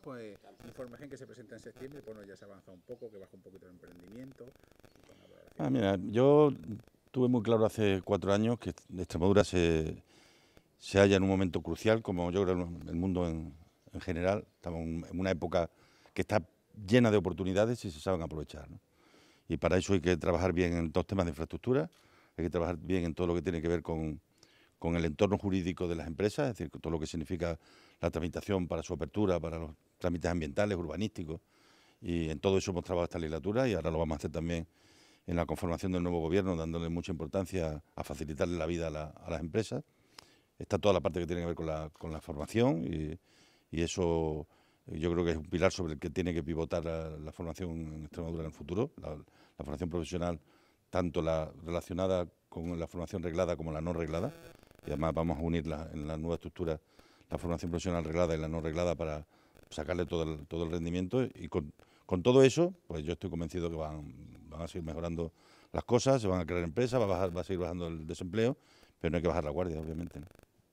pues información que se presenta en septiembre, pues, ya se avanza un poco, que baja un poquito el emprendimiento. Ah, mira, yo tuve muy claro hace cuatro años que Extremadura se, se halla en un momento crucial, como yo creo el mundo en, general, estamos en una época que está llena de oportunidades y se saben aprovechar. Y para eso hay que trabajar bien en dos temas de infraestructura, hay que trabajar bien en todo lo que tiene que ver con con el entorno jurídico de las empresas, es decir, todo lo que significa la tramitación para su apertura, para los trámites ambientales, urbanísticos. Y en todo eso hemos trabajado esta legislatura y ahora lo vamos a hacer también en la conformación del nuevo gobierno, dándole mucha importancia a facilitarle la vida a, las empresas. Está toda la parte que tiene que ver con la, formación y, eso yo creo que es un pilar sobre el que tiene que pivotar la, formación en Extremadura en el futuro, la formación profesional, tanto la relacionada con la formación reglada como la no reglada y además vamos a unir en la nueva estructura la formación profesional reglada y la no reglada para sacarle todo el, todo el rendimiento y con, todo eso, pues yo estoy convencido que van, van, a seguir mejorando las cosas, se van a crear empresas, va a, bajar, seguir bajando el desempleo, pero no hay que bajar la guardia, obviamente.